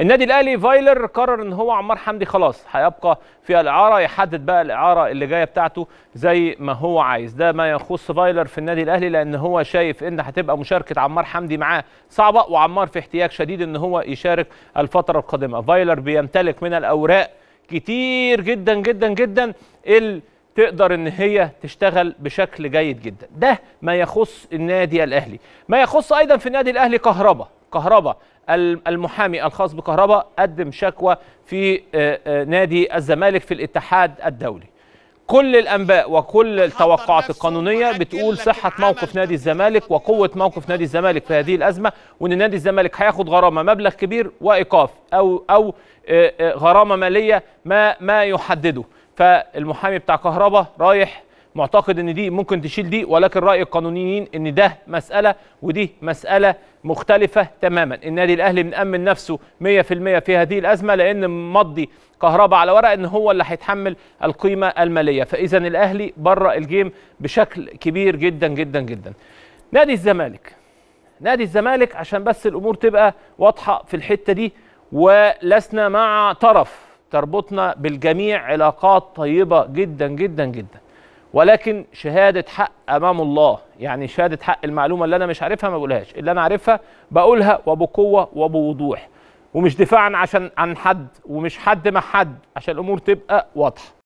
النادي الاهلي فايلر قرر ان هو عمار حمدي خلاص هيبقى في الاعاره يحدد بقى الاعاره اللي جايه بتاعته زي ما هو عايز ده ما يخص فايلر في النادي الاهلي لان هو شايف ان هتبقى مشاركه عمار حمدي معاه صعبه وعمار في احتياج شديد ان هو يشارك الفتره القادمه فايلر بيمتلك من الاوراق كتير جدا جدا جدا اللي تقدر ان هي تشتغل بشكل جيد جدا ده ما يخص النادي الاهلي ما يخص ايضا في النادي الاهلي كهرباء كهربا المحامي الخاص بكهربا قدم شكوى في آه، آه، نادي الزمالك في الاتحاد الدولي كل الانباء وكل التوقعات القانونيه بتقول صحه موقف نادي الزمالك وقوه موقف نادي الزمالك في هذه الازمه وان نادي الزمالك هياخد غرامه مبلغ كبير وايقاف او او آه، غرامه ماليه ما ما يحدده فالمحامي بتاع كهربا رايح معتقد ان دي ممكن تشيل دي ولكن راي القانونيين ان ده مساله ودي مساله مختلفه تماما النادي الاهلي مأمن نفسه 100% في هذه الازمه لان مضي كهرباء على ورق ان هو اللي هيتحمل القيمه الماليه فاذا الاهلي بره الجيم بشكل كبير جدا جدا جدا نادي الزمالك نادي الزمالك عشان بس الامور تبقى واضحه في الحته دي ولسنا مع طرف تربطنا بالجميع علاقات طيبه جدا جدا جدا ولكن شهاده حق امام الله يعني شهاده حق المعلومه اللي انا مش عارفها ما بقولهاش اللي انا عارفها بقولها وبقوه وبوضوح ومش دفاعا عشان عن حد ومش حد مع حد عشان الامور تبقى واضحه